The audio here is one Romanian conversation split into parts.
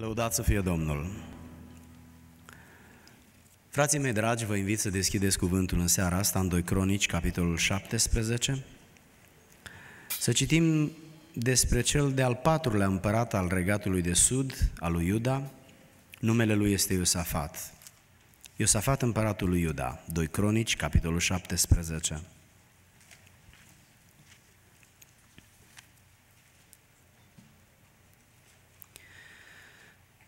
Lăudați să fie Domnul! Frații mei dragi, vă invit să deschideți cuvântul în seara asta, în 2 Cronici, capitolul 17, să citim despre cel de-al patrulea împărat al regatului de sud, al lui Iuda, numele lui este Iosafat. Iosafat împăratul lui Iuda, 2 Cronici, capitolul 17.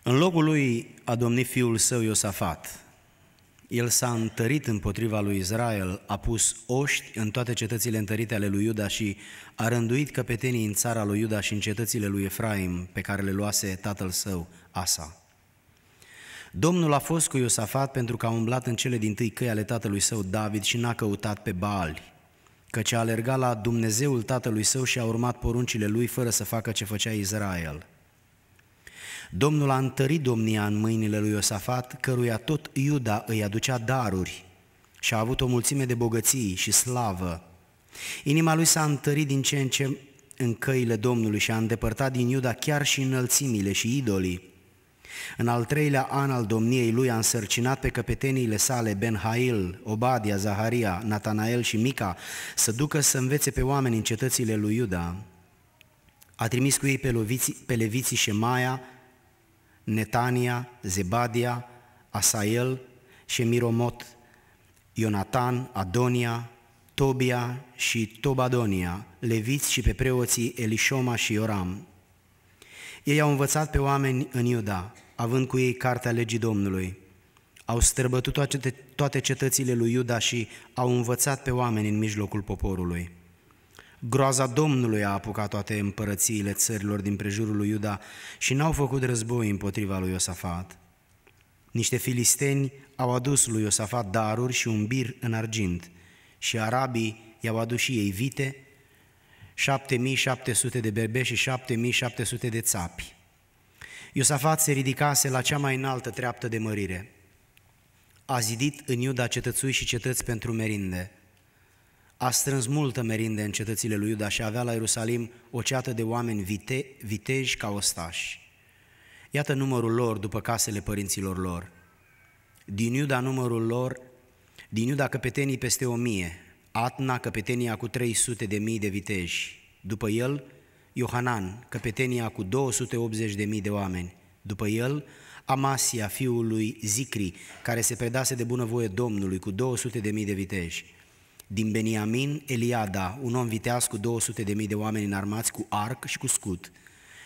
În locul lui a domnit fiul său Iosafat. El s-a întărit împotriva lui Israel, a pus oști în toate cetățile întărite ale lui Iuda și a rânduit căpetenii în țara lui Iuda și în cetățile lui Efraim, pe care le luase tatăl său, Asa. Domnul a fost cu Iosafat pentru că a umblat în cele din tâi căi ale tatălui său David și n-a căutat pe Baali, căci a alergat la Dumnezeul tatălui său și a urmat poruncile lui fără să facă ce făcea Israel – Domnul a întărit domnia în mâinile lui Iosafat, căruia tot Iuda îi aducea daruri și a avut o mulțime de bogății și slavă. Inima lui s-a întărit din ce în ce în căile Domnului și a îndepărtat din Iuda chiar și înălțimile și idolii. În al treilea an al domniei lui a însărcinat pe căpeteniile sale Ben-Hail, Obadia, Zaharia, Natanael și Mica să ducă să învețe pe oameni în cetățile lui Iuda. A trimis cu ei pe, loviții, pe leviții Maia, Netania, Zebadia, Asael, Shemiromot, Ionatan, Adonia, Tobia și Tobadonia, leviți și pe preoții Elișoma și Ioram. Ei au învățat pe oameni în Iuda, având cu ei cartea legii Domnului. Au străbătut toate cetățile lui Iuda și au învățat pe oameni în mijlocul poporului. Groaza Domnului a apucat toate împărățiile țărilor din prejurul lui Iuda și n-au făcut război împotriva lui Iosafat. Niște filisteni au adus lui Iosafat daruri și un bir în argint și arabii i-au adus și ei vite, 7700 de berbe și 7700 de țapi. Iosafat se ridicase la cea mai înaltă treaptă de mărire. A zidit în Iuda cetățui și cetăți pentru merinde – a strâns multă merinde în cetățile lui Iuda și avea la Ierusalim o ceată de oameni vite, viteji ca ostași. Iată numărul lor după casele părinților lor. Din Iuda numărul lor, din Iuda căpetenii peste o mie, Atna căpetenia cu 300 de mii de viteji, după el Iohanan căpetenia cu 280 de mii de oameni, după el Amasia fiul lui Zicri, care se predase de bunăvoie Domnului cu 200 de mii de viteji, din Beniamin, Eliada, un om viteaz cu 200 de mii de oameni înarmați cu arc și cu scut.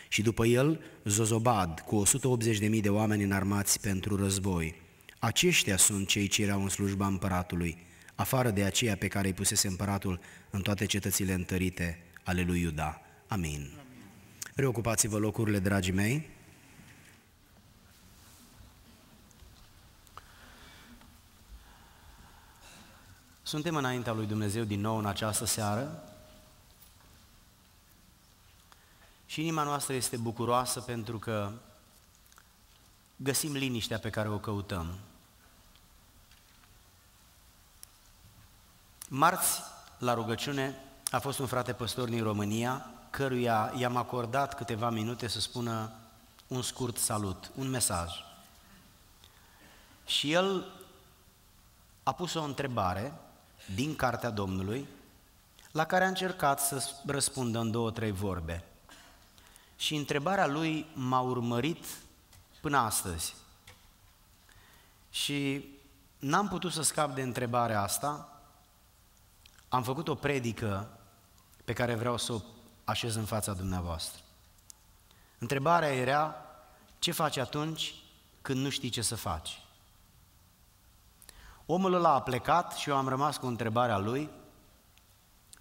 Și după el, Zozobad, cu 180 de mii de oameni înarmați pentru război. Aceștia sunt cei ce erau în slujba împăratului, afară de aceea pe care îi pusese împăratul în toate cetățile întărite ale lui Iuda. Amin. Amin. Reocupați-vă locurile, dragii mei. Suntem înaintea lui Dumnezeu din nou în această seară și inima noastră este bucuroasă pentru că găsim liniștea pe care o căutăm. Marți, la rugăciune, a fost un frate păstor din România, căruia i-am acordat câteva minute să spună un scurt salut, un mesaj. Și el a pus o întrebare din Cartea Domnului, la care a încercat să răspundă în două, trei vorbe. Și întrebarea lui m-a urmărit până astăzi. Și n-am putut să scap de întrebarea asta. Am făcut o predică pe care vreau să o așez în fața dumneavoastră. Întrebarea era, ce faci atunci când nu știi ce să faci? Omul ăla a plecat și eu am rămas cu întrebarea lui,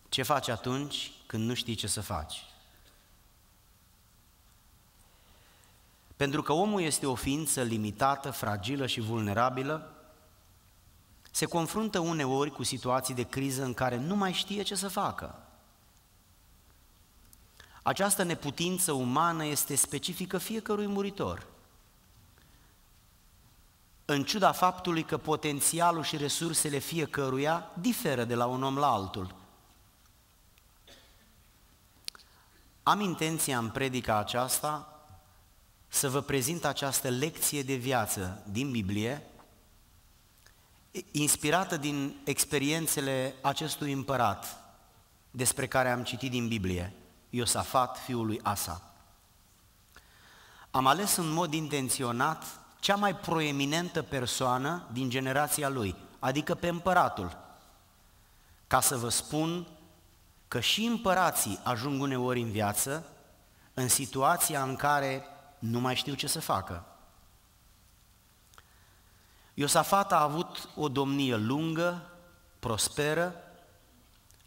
ce faci atunci când nu știi ce să faci? Pentru că omul este o ființă limitată, fragilă și vulnerabilă, se confruntă uneori cu situații de criză în care nu mai știe ce să facă. Această neputință umană este specifică fiecărui muritor – în ciuda faptului că potențialul și resursele fiecăruia diferă de la un om la altul. Am intenția în predica aceasta să vă prezint această lecție de viață din Biblie, inspirată din experiențele acestui împărat despre care am citit din Biblie, Iosafat, fiul lui Asa. Am ales în mod intenționat cea mai proeminentă persoană din generația lui, adică pe împăratul. Ca să vă spun că și împărații ajung uneori în viață în situația în care nu mai știu ce să facă. Iosafat a avut o domnie lungă, prosperă,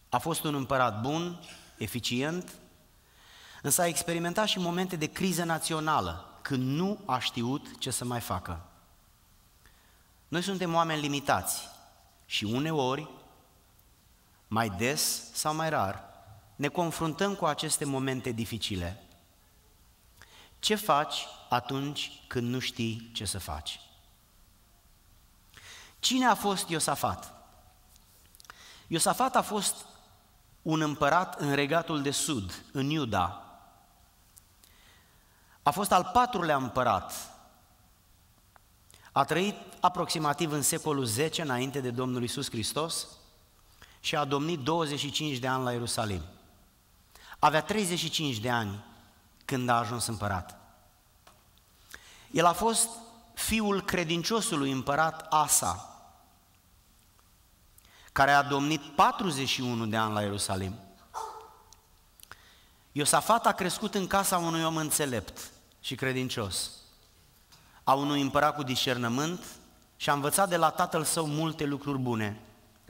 a fost un împărat bun, eficient, însă a experimentat și momente de criză națională, când nu a știut ce să mai facă. Noi suntem oameni limitați și uneori, mai des sau mai rar, ne confruntăm cu aceste momente dificile. Ce faci atunci când nu știi ce să faci? Cine a fost Iosafat? Iosafat a fost un împărat în regatul de sud, în Iuda, a fost al patrulea împărat. A trăit aproximativ în secolul 10 înainte de Domnul Isus Hristos și a domnit 25 de ani la Ierusalim. Avea 35 de ani când a ajuns împărat. El a fost fiul credinciosului împărat Asa, care a domnit 41 de ani la Ierusalim. Iosafat a crescut în casa unui om înțelept, și credincios, a unui împărat cu discernământ și a învățat de la tatăl său multe lucruri bune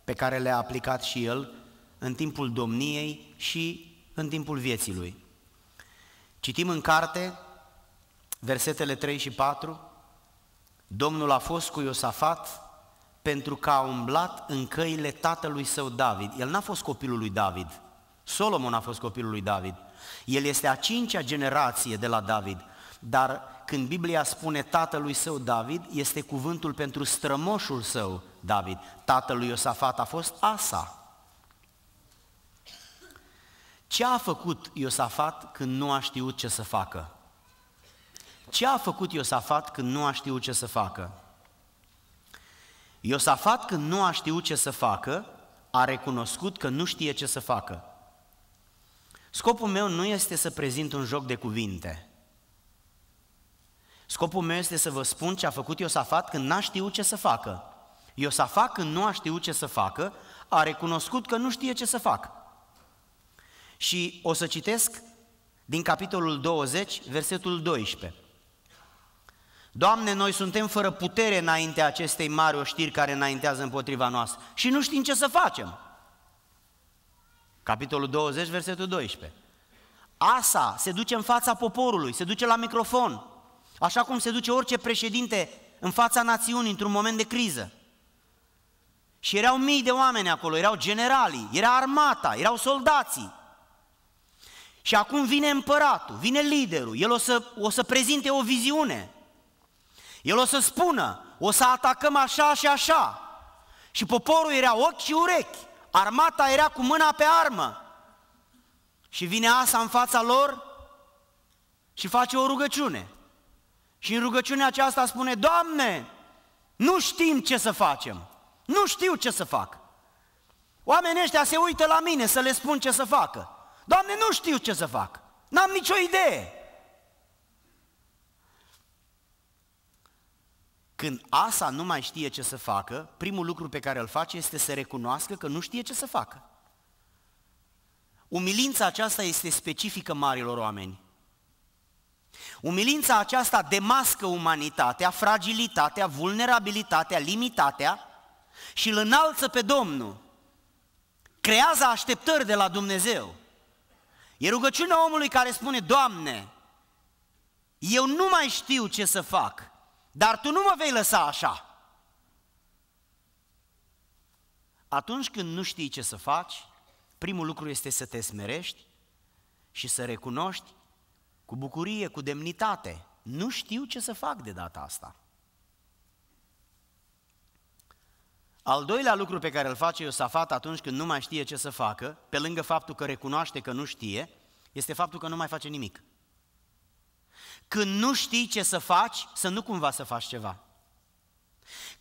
pe care le-a aplicat și el în timpul domniei și în timpul vieții lui. Citim în carte versetele 3 și 4, Domnul a fost cu Iosafat pentru că a umblat în căile tatălui său David. El n-a fost copilul lui David, Solomon a fost copilul lui David. El este a cincea generație de la David dar când Biblia spune tatălui său David, este cuvântul pentru strămoșul său David. Tatălui Iosafat a fost Asa. Ce a făcut Iosafat când nu a știut ce să facă? Ce a făcut Iosafat când nu a știut ce să facă? Iosafat când nu a știut ce să facă, a recunoscut că nu știe ce să facă. Scopul meu nu este să prezint un joc de cuvinte. Scopul meu este să vă spun ce a făcut Iosafat când n-a știut ce să facă. Iosafat când nu a știut ce să facă, a recunoscut că nu știe ce să facă. Și o să citesc din capitolul 20, versetul 12. Doamne, noi suntem fără putere înaintea acestei mari oștiri care înaintează împotriva noastră și nu știm ce să facem. Capitolul 20, versetul 12. Asa se duce în fața poporului, se duce la microfon Așa cum se duce orice președinte în fața națiunii într-un moment de criză. Și erau mii de oameni acolo, erau generalii, era armata, erau soldații. Și acum vine împăratul, vine liderul, el o să, o să prezinte o viziune. El o să spună, o să atacăm așa și așa. Și poporul era ochi și urechi, armata era cu mâna pe armă. Și vine Asa în fața lor și face o rugăciune. Și în rugăciunea aceasta spune, Doamne, nu știm ce să facem, nu știu ce să fac. Oamenii ăștia se uită la mine să le spun ce să facă. Doamne, nu știu ce să fac, n-am nicio idee. Când asa nu mai știe ce să facă, primul lucru pe care îl face este să recunoască că nu știe ce să facă. Umilința aceasta este specifică marilor oameni. Umilința aceasta demască umanitatea, fragilitatea, vulnerabilitatea, limitatea și îl înalță pe Domnul. Creează așteptări de la Dumnezeu. E rugăciunea omului care spune, Doamne, eu nu mai știu ce să fac, dar Tu nu mă vei lăsa așa. Atunci când nu știi ce să faci, primul lucru este să te smerești și să recunoști cu bucurie, cu demnitate. Nu știu ce să fac de data asta. Al doilea lucru pe care îl face Iosafat atunci când nu mai știe ce să facă, pe lângă faptul că recunoaște că nu știe, este faptul că nu mai face nimic. Când nu știi ce să faci, să nu cumva să faci ceva.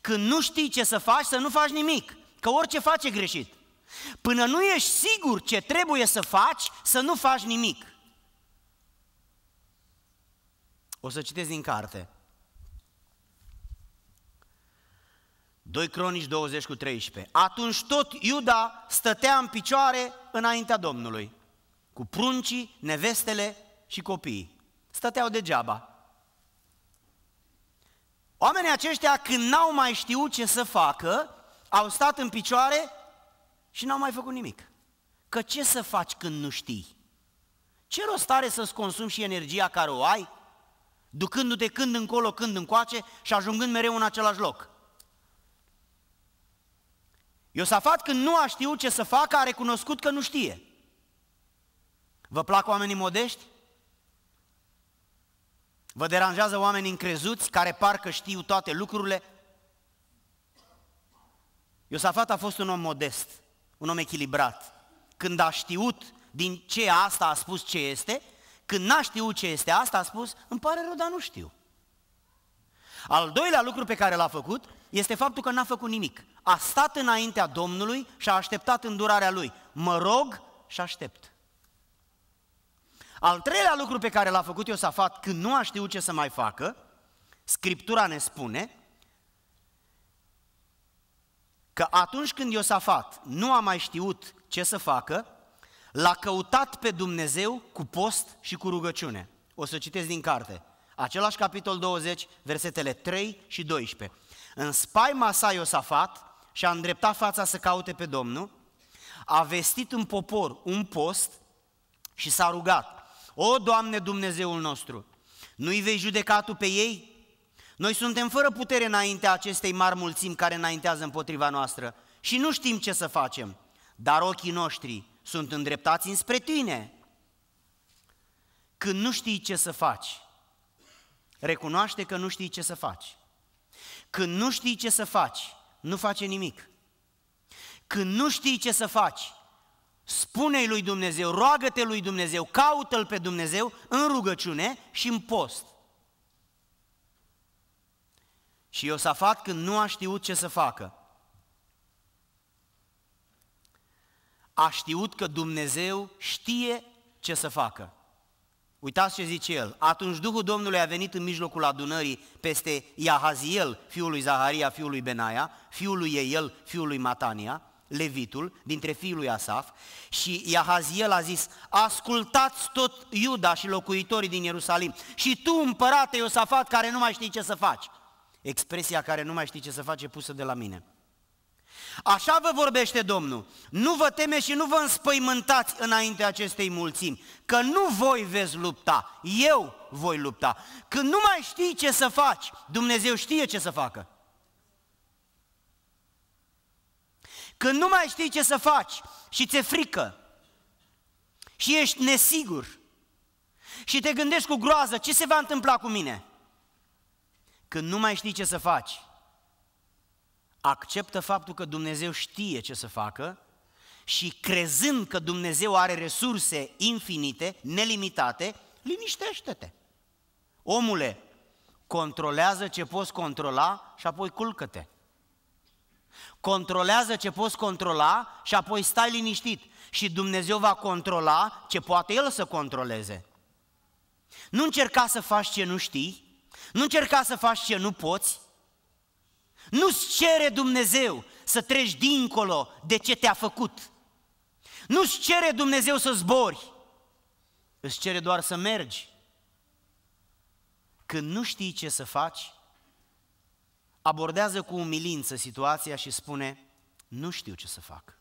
Când nu știi ce să faci, să nu faci nimic, că orice faci e greșit. Până nu ești sigur ce trebuie să faci, să nu faci nimic. O să citesc din carte. 2 Cronici 20 cu 13. Atunci tot Iuda stătea în picioare înaintea Domnului, cu pruncii, nevestele și copiii. Stăteau degeaba. Oamenii aceștia, când n-au mai știut ce să facă, au stat în picioare și n-au mai făcut nimic. Că ce să faci când nu știi? Ce rost are să-ți consumi și energia care o ai ducându-te când încolo, când încoace și ajungând mereu în același loc. Iosafat când nu a știut ce să facă, a recunoscut că nu știe. Vă plac oamenii modești? Vă deranjează oamenii încrezuți care par că știu toate lucrurile? Iosafat a fost un om modest, un om echilibrat. Când a știut din ce asta a spus ce este, când n-a știut ce este asta, a spus, îmi pare rău, dar nu știu. Al doilea lucru pe care l-a făcut este faptul că n-a făcut nimic. A stat înaintea Domnului și a așteptat îndurarea lui. Mă rog și aștept. Al treilea lucru pe care l-a făcut Iosafat când nu a știut ce să mai facă, Scriptura ne spune că atunci când Iosafat nu a mai știut ce să facă, L-a căutat pe Dumnezeu cu post și cu rugăciune. O să citesc din carte. Același capitol 20, versetele 3 și 12. În spaima sa Iosafat și-a îndreptat fața să caute pe Domnul, a vestit în popor un post și s-a rugat. O, Doamne Dumnezeul nostru, nu-i vei judeca Tu pe ei? Noi suntem fără putere înaintea acestei mari mulțimi care înaintează împotriva noastră și nu știm ce să facem, dar ochii noștri sunt îndreptați înspre tine. Când nu știi ce să faci, recunoaște că nu știi ce să faci. Când nu știi ce să faci, nu face nimic. Când nu știi ce să faci, spune-i lui Dumnezeu, roagă-te lui Dumnezeu, caută-l pe Dumnezeu în rugăciune și în post. Și Iosafat când nu a știut ce să facă, a știut că Dumnezeu știe ce să facă. Uitați ce zice el. Atunci Duhul Domnului a venit în mijlocul adunării peste Iahaziel, fiul lui Zaharia, fiul lui Benaia, fiul lui Eiel, fiul lui Matania, Levitul, dintre fiul lui Asaf, și Iahaziel a zis, ascultați tot Iuda și locuitorii din Ierusalim și tu, împărate Iosafat, care nu mai știi ce să faci. Expresia care nu mai știi ce să faci e pusă de la mine. Așa vă vorbește Domnul, nu vă teme și nu vă înspăimântați înainte acestei mulțimi, că nu voi veți lupta, eu voi lupta. Când nu mai știi ce să faci, Dumnezeu știe ce să facă. Când nu mai știi ce să faci și ți-e frică și ești nesigur și te gândești cu groază ce se va întâmpla cu mine, când nu mai știi ce să faci, acceptă faptul că Dumnezeu știe ce să facă și crezând că Dumnezeu are resurse infinite, nelimitate, liniștește-te. Omule, controlează ce poți controla și apoi culcă-te. Controlează ce poți controla și apoi stai liniștit și Dumnezeu va controla ce poate El să controleze. Nu încerca să faci ce nu știi, nu încerca să faci ce nu poți, nu-ți cere Dumnezeu să treci dincolo de ce te-a făcut. Nu-ți cere Dumnezeu să zbori. Îți cere doar să mergi. Când nu știi ce să faci, abordează cu umilință situația și spune, nu știu ce să fac.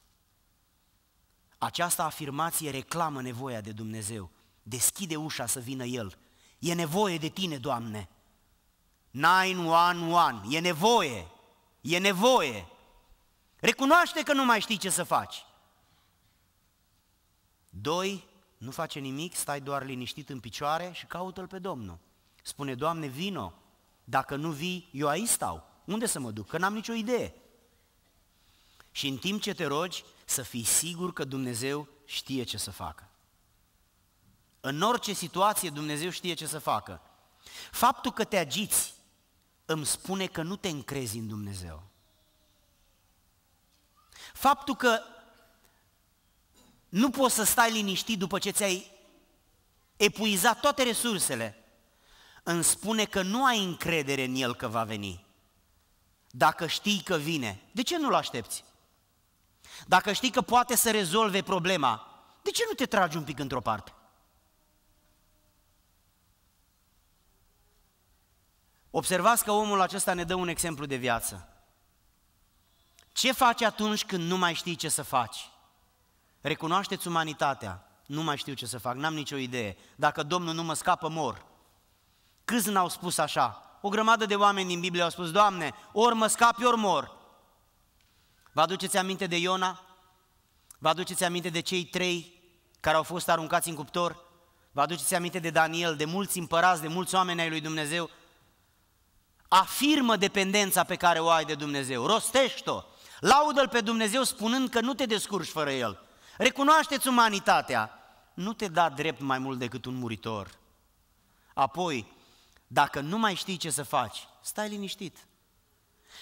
Această afirmație reclamă nevoia de Dumnezeu. Deschide ușa să vină El. E nevoie de tine, Doamne. 911, e nevoie e nevoie. Recunoaște că nu mai știi ce să faci. Doi, nu face nimic, stai doar liniștit în picioare și caută-L pe Domnul. Spune, Doamne, vino, dacă nu vii, eu aici stau. Unde să mă duc? Că n-am nicio idee. Și în timp ce te rogi, să fii sigur că Dumnezeu știe ce să facă. În orice situație Dumnezeu știe ce să facă. Faptul că te agiți, îmi spune că nu te încrezi în Dumnezeu. Faptul că nu poți să stai liniștit după ce ți-ai epuizat toate resursele, îmi spune că nu ai încredere în El că va veni. Dacă știi că vine, de ce nu-L aștepți? Dacă știi că poate să rezolve problema, de ce nu te tragi un pic într-o parte? Observați că omul acesta ne dă un exemplu de viață. Ce faci atunci când nu mai știi ce să faci? Recunoașteți umanitatea. Nu mai știu ce să fac, n-am nicio idee. Dacă Domnul nu mă scapă, mor. Câți n-au spus așa? O grămadă de oameni din Biblie au spus, Doamne, ori mă scapi, ori mor. Vă aduceți aminte de Iona? Vă aduceți aminte de cei trei care au fost aruncați în cuptor? Vă aduceți aminte de Daniel, de mulți împărați, de mulți oameni ai lui Dumnezeu afirmă dependența pe care o ai de Dumnezeu, rostește-o, laudă-L pe Dumnezeu spunând că nu te descurci fără El, recunoașteți umanitatea, nu te da drept mai mult decât un muritor. Apoi, dacă nu mai știi ce să faci, stai liniștit.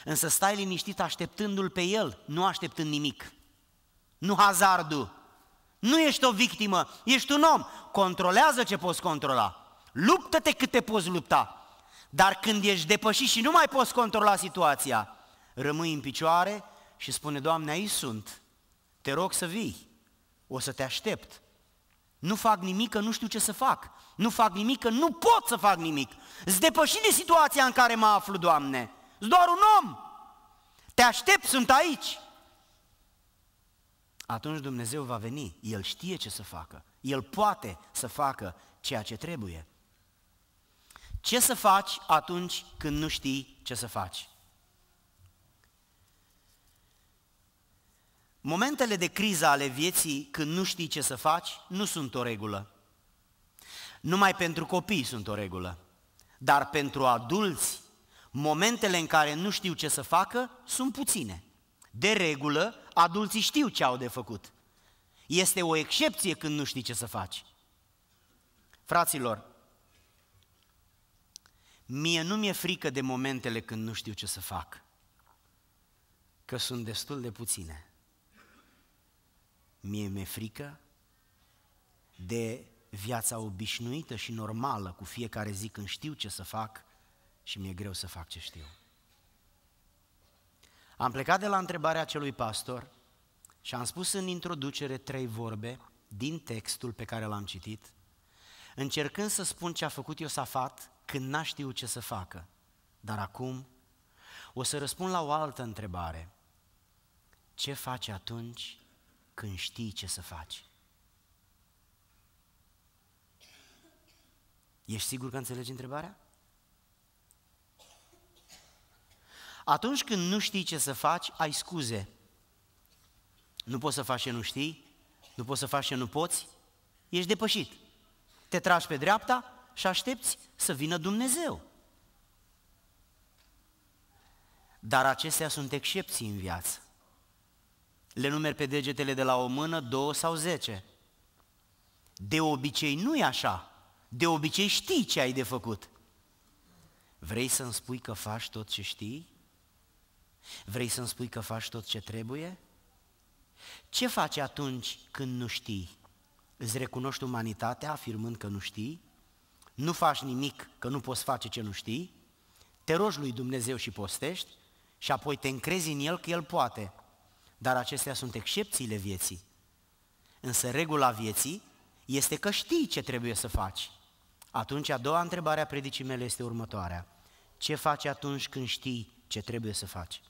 Însă stai liniștit așteptându-l pe el, nu așteptând nimic. Nu hazardul. Nu ești o victimă, ești un om. Controlează ce poți controla. Luptă-te cât te poți lupta. Dar când ești depășit și nu mai poți controla situația, rămâi în picioare și spune, Doamne, aici sunt, te rog să vii, o să te aștept. Nu fac nimic că nu știu ce să fac. Nu fac nimic că nu pot să fac nimic. Îți depăși de situația în care mă aflu, Doamne. Sunt doar un om. Te aștept, sunt aici. Atunci Dumnezeu va veni. El știe ce să facă. El poate să facă ceea ce trebuie. Ce să faci atunci când nu știi ce să faci? Momentele de criză ale vieții când nu știi ce să faci nu sunt o regulă. Numai pentru copii sunt o regulă. Dar pentru adulți, momentele în care nu știu ce să facă sunt puține. De regulă, adulții știu ce au de făcut. Este o excepție când nu știi ce să faci. Fraților, Mie nu mi-e frică de momentele când nu știu ce să fac, că sunt destul de puține. Mie mi-e frică de viața obișnuită și normală cu fiecare zi când știu ce să fac și mi-e greu să fac ce știu. Am plecat de la întrebarea celui pastor și am spus în introducere trei vorbe din textul pe care l-am citit, încercând să spun ce a făcut Iosafat când n-a știut ce să facă. Dar acum o să răspund la o altă întrebare. Ce faci atunci când știi ce să faci? Ești sigur că înțelegi întrebarea? Atunci când nu știi ce să faci, ai scuze. Nu poți să faci ce nu știi, nu poți să faci ce nu poți, ești depășit. Te tragi pe dreapta, și aștepți să vină Dumnezeu. Dar acestea sunt excepții în viață. Le numeri pe degetele de la o mână, două sau zece. De obicei nu e așa. De obicei știi ce ai de făcut. Vrei să-mi spui că faci tot ce știi? Vrei să-mi spui că faci tot ce trebuie? Ce faci atunci când nu știi? Îți recunoști umanitatea afirmând că nu știi? nu faci nimic că nu poți face ce nu știi, te rogi lui Dumnezeu și postești și apoi te încrezi în El că El poate. Dar acestea sunt excepțiile vieții. Însă regula vieții este că știi ce trebuie să faci. Atunci a doua întrebare a predicii mele este următoarea. Ce faci atunci când știi ce trebuie să faci?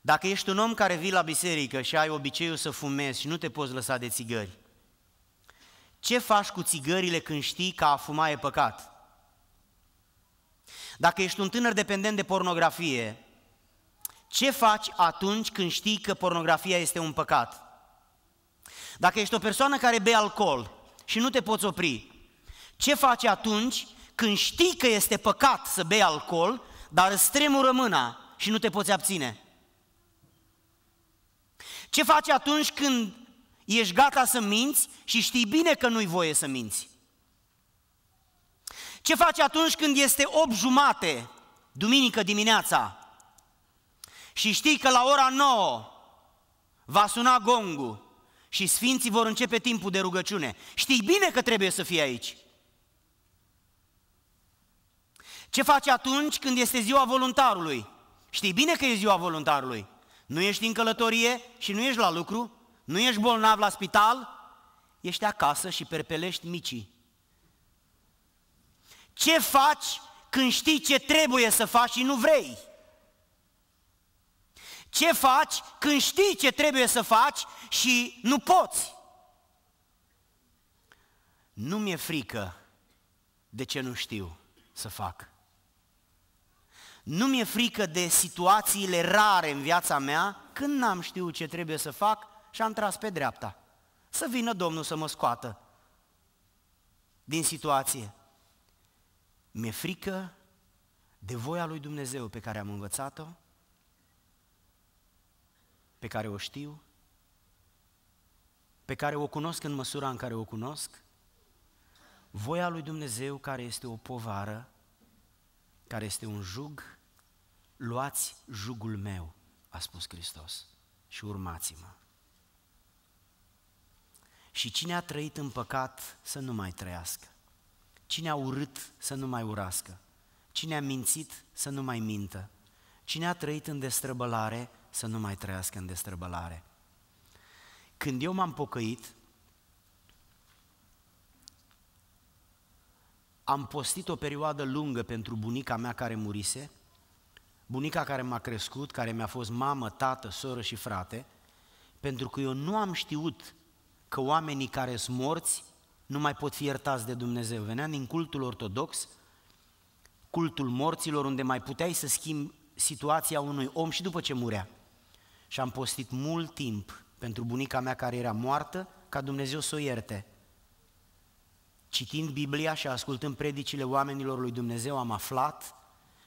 Dacă ești un om care vii la biserică și ai obiceiul să fumezi și nu te poți lăsa de țigări, ce faci cu țigările când știi că a fuma e păcat? Dacă ești un tânăr dependent de pornografie, ce faci atunci când știi că pornografia este un păcat? Dacă ești o persoană care bea alcool și nu te poți opri, ce faci atunci când știi că este păcat să bei alcool, dar îți tremură mâna și nu te poți abține? Ce faci atunci când ești gata să minți și știi bine că nu-i voie să minți. Ce faci atunci când este 8 jumate, duminică dimineața, și știi că la ora 9 va suna gongul și sfinții vor începe timpul de rugăciune. Știi bine că trebuie să fii aici. Ce faci atunci când este ziua voluntarului? Știi bine că e ziua voluntarului. Nu ești în călătorie și nu ești la lucru, nu ești bolnav la spital, ești acasă și perpelești micii. Ce faci când știi ce trebuie să faci și nu vrei? Ce faci când știi ce trebuie să faci și nu poți? Nu mi-e frică de ce nu știu să fac. Nu mi-e frică de situațiile rare în viața mea când n-am știut ce trebuie să fac și am tras pe dreapta. Să vină Domnul să mă scoată din situație. Mi-e frică de voia lui Dumnezeu pe care am învățat-o, pe care o știu, pe care o cunosc în măsura în care o cunosc, voia lui Dumnezeu care este o povară, care este un jug, luați jugul meu, a spus Hristos, și urmați-mă. Și cine a trăit în păcat să nu mai trăiască. Cine a urât să nu mai urască. Cine a mințit să nu mai mintă. Cine a trăit în destrăbălare să nu mai trăiască în destrăbălare. Când eu m-am pocăit, am postit o perioadă lungă pentru bunica mea care murise, bunica care m-a crescut, care mi-a fost mamă, tată, soră și frate, pentru că eu nu am știut că oamenii care sunt morți nu mai pot fi iertați de Dumnezeu. Venea din cultul ortodox, cultul morților, unde mai puteai să schimbi situația unui om și după ce murea. Și am postit mult timp pentru bunica mea care era moartă, ca Dumnezeu să o ierte. Citind Biblia și ascultând predicile oamenilor lui Dumnezeu, am aflat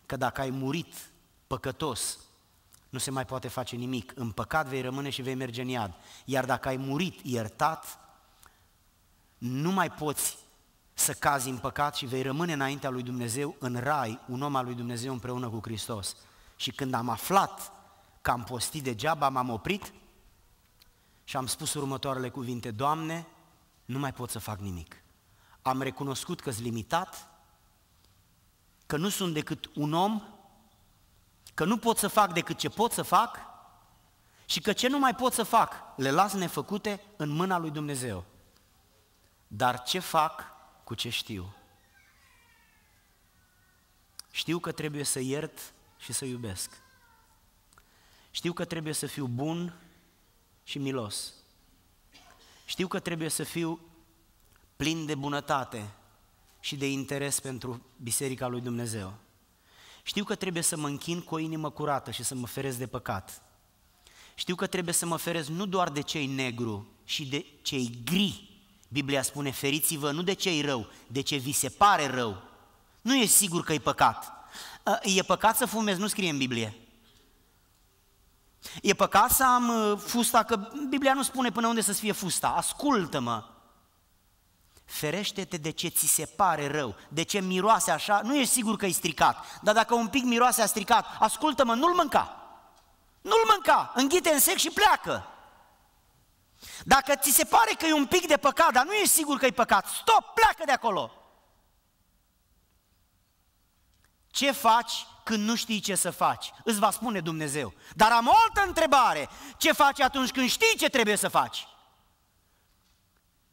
că dacă ai murit păcătos nu se mai poate face nimic. În păcat vei rămâne și vei merge în iad. Iar dacă ai murit iertat, nu mai poți să cazi în păcat și vei rămâne înaintea lui Dumnezeu în rai, un om al lui Dumnezeu împreună cu Hristos. Și când am aflat că am postit degeaba, m-am oprit și am spus următoarele cuvinte, Doamne, nu mai pot să fac nimic. Am recunoscut că sunt limitat, că nu sunt decât un om că nu pot să fac decât ce pot să fac și că ce nu mai pot să fac, le las nefăcute în mâna lui Dumnezeu. Dar ce fac cu ce știu? Știu că trebuie să iert și să iubesc. Știu că trebuie să fiu bun și milos. Știu că trebuie să fiu plin de bunătate și de interes pentru Biserica lui Dumnezeu. Știu că trebuie să mă închin cu o inimă curată și să mă ferez de păcat. Știu că trebuie să mă ferez nu doar de cei negru și de cei gri. Biblia spune, feriți-vă nu de cei rău, de ce vi se pare rău. Nu e sigur că e păcat. E păcat să fumez, nu scrie în Biblie. E păcat să am uh, fusta, că Biblia nu spune până unde să fie fusta. Ascultă-mă! Ferește-te de ce ți se pare rău, de ce miroase așa, nu ești sigur că e stricat, dar dacă un pic miroase a stricat, ascultă-mă, nu-l mânca. Nu-l mânca, înghite în sec și pleacă. Dacă ți se pare că e un pic de păcat, dar nu ești sigur că e păcat, stop, pleacă de acolo. Ce faci când nu știi ce să faci? Îți va spune Dumnezeu. Dar am o altă întrebare. Ce faci atunci când știi ce trebuie să faci?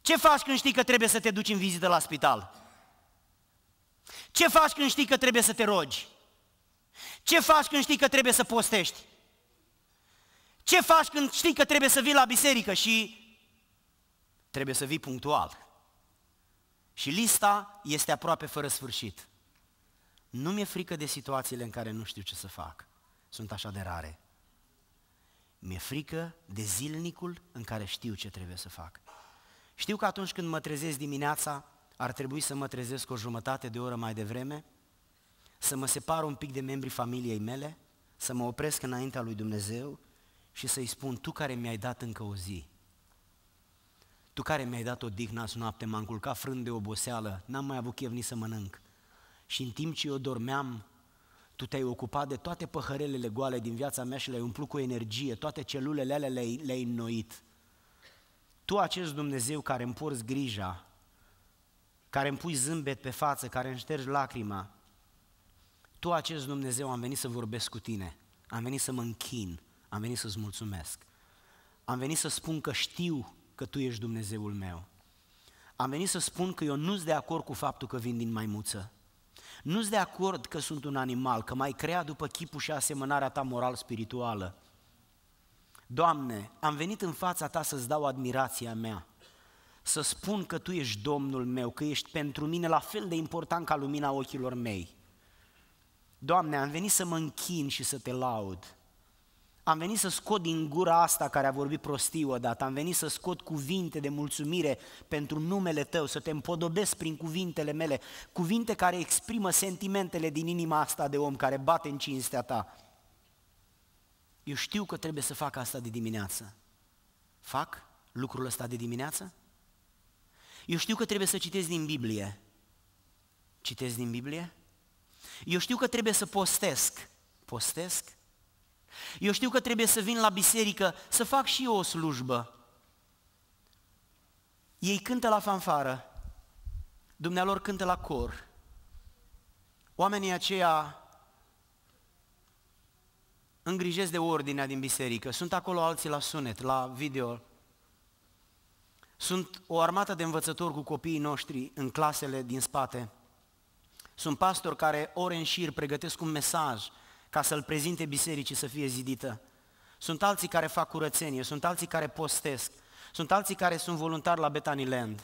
Ce faci când știi că trebuie să te duci în vizită la spital? Ce faci când știi că trebuie să te rogi? Ce faci când știi că trebuie să postești? Ce faci când știi că trebuie să vii la biserică și trebuie să vii punctual? Și lista este aproape fără sfârșit. Nu mi-e frică de situațiile în care nu știu ce să fac. Sunt așa de rare. Mi-e frică de zilnicul în care știu ce trebuie să fac. Știu că atunci când mă trezesc dimineața, ar trebui să mă trezesc o jumătate de oră mai devreme, să mă separ un pic de membrii familiei mele, să mă opresc înaintea lui Dumnezeu și să-i spun, tu care mi-ai dat încă o zi, tu care mi-ai dat o dignă azi noapte, m-am culcat frânt de oboseală, n-am mai avut chef nici să mănânc. Și în timp ce eu dormeam, tu te-ai ocupat de toate păhărelele goale din viața mea și le-ai umplut cu energie, toate celulele alea le-ai, le înnoit. Tu, acest Dumnezeu care îmi porți grija, care îmi pui zâmbet pe față, care îmi ștergi lacrima, Tu, acest Dumnezeu, am venit să vorbesc cu Tine, am venit să mă închin, am venit să-ți mulțumesc. Am venit să spun că știu că Tu ești Dumnezeul meu. Am venit să spun că eu nu sunt de acord cu faptul că vin din maimuță. nu sunt de acord că sunt un animal, că mai crea după chipul și asemănarea ta moral-spirituală. Doamne, am venit în fața Ta să-ți dau admirația mea, să spun că Tu ești Domnul meu, că ești pentru mine la fel de important ca lumina ochilor mei. Doamne, am venit să mă închin și să te laud. Am venit să scot din gura asta care a vorbit prostii odată, am venit să scot cuvinte de mulțumire pentru numele Tău, să te împodobesc prin cuvintele mele, cuvinte care exprimă sentimentele din inima asta de om care bate în cinstea Ta. Eu știu că trebuie să fac asta de dimineață. Fac lucrul ăsta de dimineață? Eu știu că trebuie să citesc din Biblie. Citesc din Biblie? Eu știu că trebuie să postesc. Postesc? Eu știu că trebuie să vin la biserică să fac și eu o slujbă. Ei cântă la fanfară, dumnealor cântă la cor. Oamenii aceia îngrijesc de ordinea din biserică, sunt acolo alții la sunet, la video, sunt o armată de învățători cu copiii noștri în clasele din spate. Sunt pastori care ore în șir pregătesc un mesaj ca să-l prezinte bisericii să fie zidită. Sunt alții care fac curățenie, sunt alții care postesc, sunt alții care sunt voluntari la Bethany Land.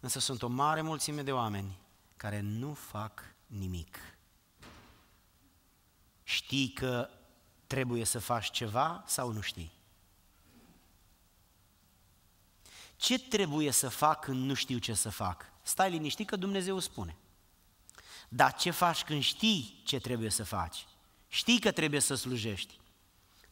Însă sunt o mare mulțime de oameni care nu fac nimic. Știi că Trebuie să faci ceva sau nu știi? Ce trebuie să fac când nu știu ce să fac? Stai liniștit că Dumnezeu spune. Dar ce faci când știi ce trebuie să faci? Știi că trebuie să slujești.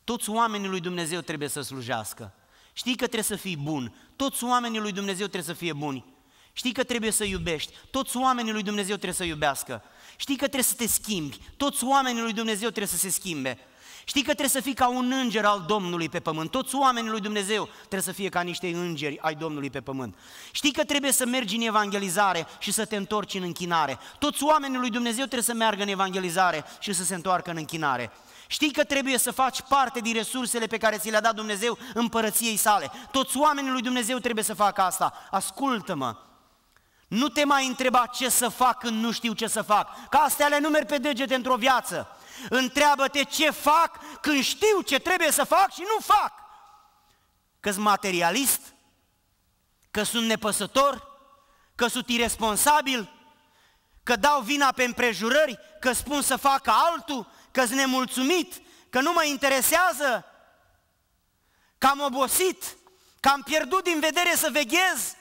Toți oamenii lui Dumnezeu trebuie să slujească. Știi că trebuie să fii bun. Toți oamenii lui Dumnezeu trebuie să fie buni. Știi că trebuie să iubești. Toți oamenii lui Dumnezeu trebuie să iubească. Știi că trebuie să te schimbi. Toți oamenii lui Dumnezeu trebuie să se schimbe. Știi că trebuie să fii ca un înger al Domnului pe pământ. Toți oamenii lui Dumnezeu trebuie să fie ca niște îngeri ai Domnului pe pământ. Știi că trebuie să mergi în evangelizare și să te întorci în închinare. Toți oamenii lui Dumnezeu trebuie să meargă în evangelizare și să se întoarcă în închinare. Știi că trebuie să faci parte din resursele pe care ți le-a dat Dumnezeu împărăției sale. Toți oamenii lui Dumnezeu trebuie să facă asta. Ascultă-mă, nu te mai întreba ce să fac când nu știu ce să fac, Ca astea le numeri pe degete într-o viață. Întreabă-te ce fac când știu ce trebuie să fac și nu fac. că materialist, că sunt nepăsător, că sunt irresponsabil, că dau vina pe împrejurări, că spun să facă altul, că sunt nemulțumit, că nu mă interesează, că am obosit, că am pierdut din vedere să veghez,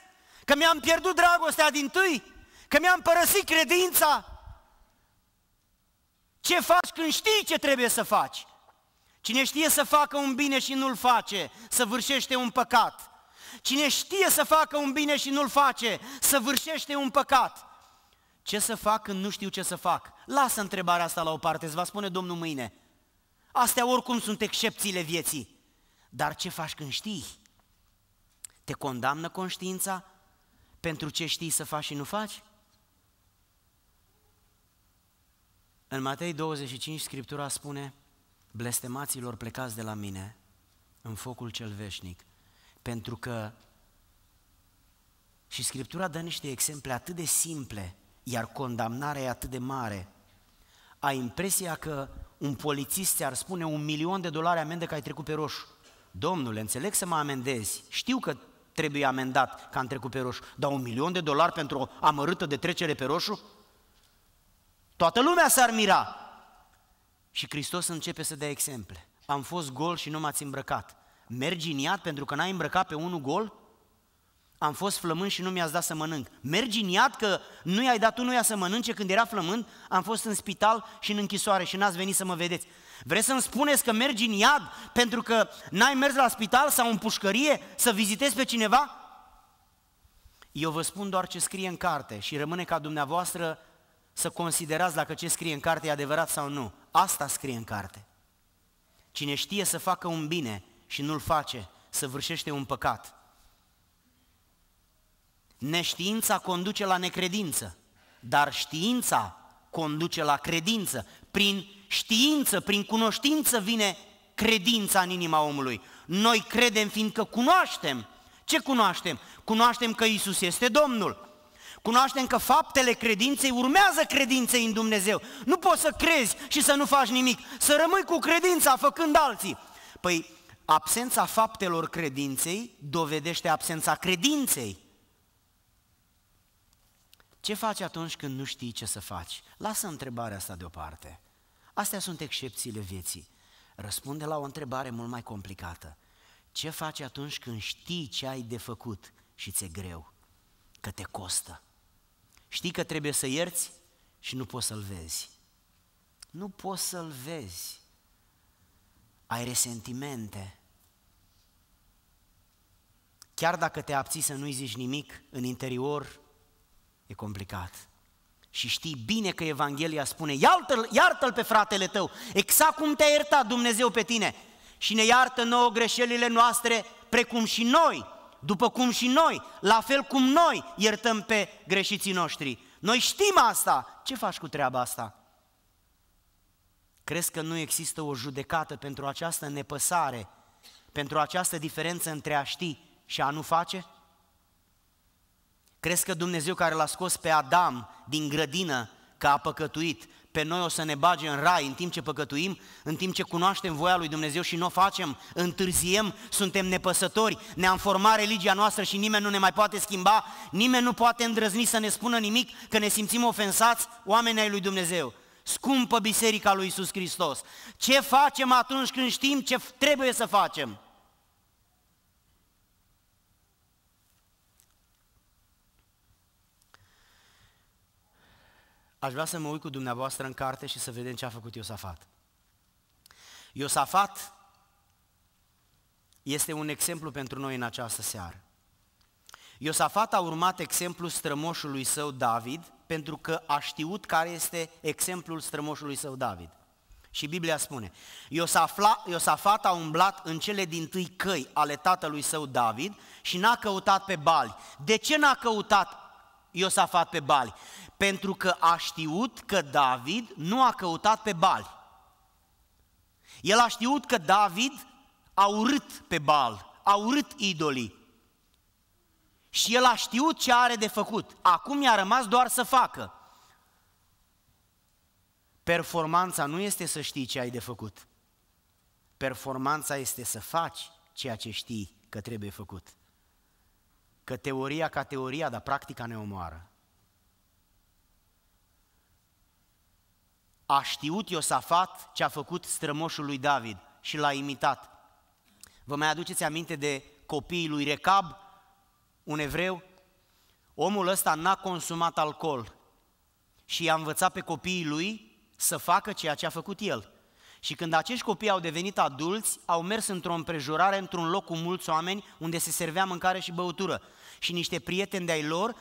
că mi-am pierdut dragostea din tâi, că mi-am părăsit credința. Ce faci când știi ce trebuie să faci? Cine știe să facă un bine și nu-l face, să vârșește un păcat. Cine știe să facă un bine și nu-l face, să vârșește un păcat. Ce să fac când nu știu ce să fac? Lasă întrebarea asta la o parte, îți va spune Domnul mâine. Astea oricum sunt excepțiile vieții. Dar ce faci când știi? Te condamnă conștiința? pentru ce știi să faci și nu faci? În Matei 25, Scriptura spune, blestemaților plecați de la mine în focul cel veșnic, pentru că și Scriptura dă niște exemple atât de simple, iar condamnarea e atât de mare. Ai impresia că un polițist ți-ar spune un milion de dolari amendă că ai trecut pe roșu. Domnule, înțeleg să mă amendezi, știu că trebuie amendat că am trecut pe roșu. Dar un milion de dolari pentru o amărâtă de trecere pe roșu? Toată lumea s-ar mira. Și Hristos începe să dea exemple. Am fost gol și nu m-ați îmbrăcat. Mergi în iad pentru că n-ai îmbrăcat pe unul gol? am fost flămând și nu mi-ați dat să mănânc. Mergi în iad că nu i-ai dat unuia să mănânce când era flămând, am fost în spital și în închisoare și n-ați venit să mă vedeți. Vreți să-mi spuneți că mergi în iad pentru că n-ai mers la spital sau în pușcărie să vizitezi pe cineva? Eu vă spun doar ce scrie în carte și rămâne ca dumneavoastră să considerați dacă ce scrie în carte e adevărat sau nu. Asta scrie în carte. Cine știe să facă un bine și nu-l face, săvârșește un păcat. Neștiința conduce la necredință, dar știința conduce la credință. Prin știință, prin cunoștință vine credința în inima omului. Noi credem fiindcă cunoaștem. Ce cunoaștem? Cunoaștem că Isus este Domnul. Cunoaștem că faptele credinței urmează credinței în Dumnezeu. Nu poți să crezi și să nu faci nimic, să rămâi cu credința făcând alții. Păi absența faptelor credinței dovedește absența credinței. Ce faci atunci când nu știi ce să faci? Lasă întrebarea asta deoparte. Astea sunt excepțiile vieții. Răspunde la o întrebare mult mai complicată. Ce faci atunci când știi ce ai de făcut și ți-e greu? Că te costă. Știi că trebuie să ierți și nu poți să-l vezi. Nu poți să-l vezi. Ai resentimente. Chiar dacă te abții să nu-i zici nimic în interior, E complicat. Și știi bine că Evanghelia spune, iartă-l, iartă-l pe fratele tău, exact cum te-a iertat Dumnezeu pe tine. Și ne iartă nouă greșelile noastre, precum și noi, după cum și noi, la fel cum noi iertăm pe greșiții noștri. Noi știm asta. Ce faci cu treaba asta? Crezi că nu există o judecată pentru această nepăsare, pentru această diferență între a ști și a nu face? Crezi că Dumnezeu care l-a scos pe Adam din grădină că a păcătuit, pe noi o să ne bage în rai în timp ce păcătuim, în timp ce cunoaștem voia lui Dumnezeu și nu o facem, întârziem, suntem nepăsători, ne-am format religia noastră și nimeni nu ne mai poate schimba, nimeni nu poate îndrăzni să ne spună nimic, că ne simțim ofensați, oamenii ai lui Dumnezeu. Scumpă biserica lui Isus Hristos. Ce facem atunci când știm ce trebuie să facem? aș vrea să mă uit cu dumneavoastră în carte și să vedem ce a făcut Iosafat. Iosafat este un exemplu pentru noi în această seară. Iosafat a urmat exemplul strămoșului său David pentru că a știut care este exemplul strămoșului său David. Și Biblia spune, Iosafla, Iosafat a umblat în cele din tâi căi ale tatălui său David și n-a căutat pe bali. De ce n-a căutat Iosafat pe bali? pentru că a știut că David nu a căutat pe bal. El a știut că David a urât pe Bal, a urât idolii. Și el a știut ce are de făcut. Acum i-a rămas doar să facă. Performanța nu este să știi ce ai de făcut. Performanța este să faci ceea ce știi că trebuie făcut. Că teoria ca teoria, dar practica ne omoară. a știut Iosafat ce a făcut strămoșul lui David și l-a imitat. Vă mai aduceți aminte de copiii lui Recab, un evreu? Omul ăsta n-a consumat alcool și i-a învățat pe copiii lui să facă ceea ce a făcut el. Și când acești copii au devenit adulți, au mers într-o împrejurare, într-un loc cu mulți oameni, unde se servea mâncare și băutură. Și niște prieteni de-ai lor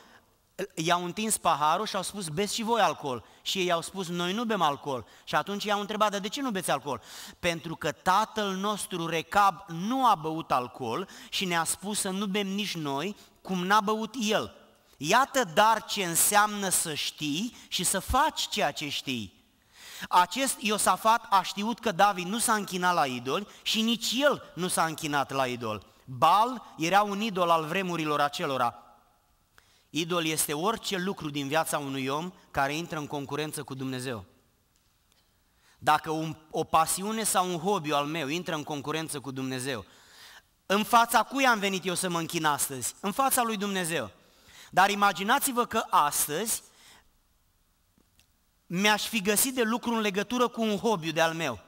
i-au întins paharul și au spus, beți și voi alcool. Și ei au spus, noi nu bem alcool. Și atunci i-au întrebat, dar de ce nu beți alcool? Pentru că tatăl nostru, Recab, nu a băut alcool și ne-a spus să nu bem nici noi, cum n-a băut el. Iată dar ce înseamnă să știi și să faci ceea ce știi. Acest Iosafat a știut că David nu s-a închinat la idol și nici el nu s-a închinat la idol. Bal era un idol al vremurilor acelora, Idol este orice lucru din viața unui om care intră în concurență cu Dumnezeu. Dacă un, o pasiune sau un hobby al meu intră în concurență cu Dumnezeu, în fața cui am venit eu să mă închin astăzi? În fața lui Dumnezeu. Dar imaginați-vă că astăzi mi-aș fi găsit de lucru în legătură cu un hobby de al meu.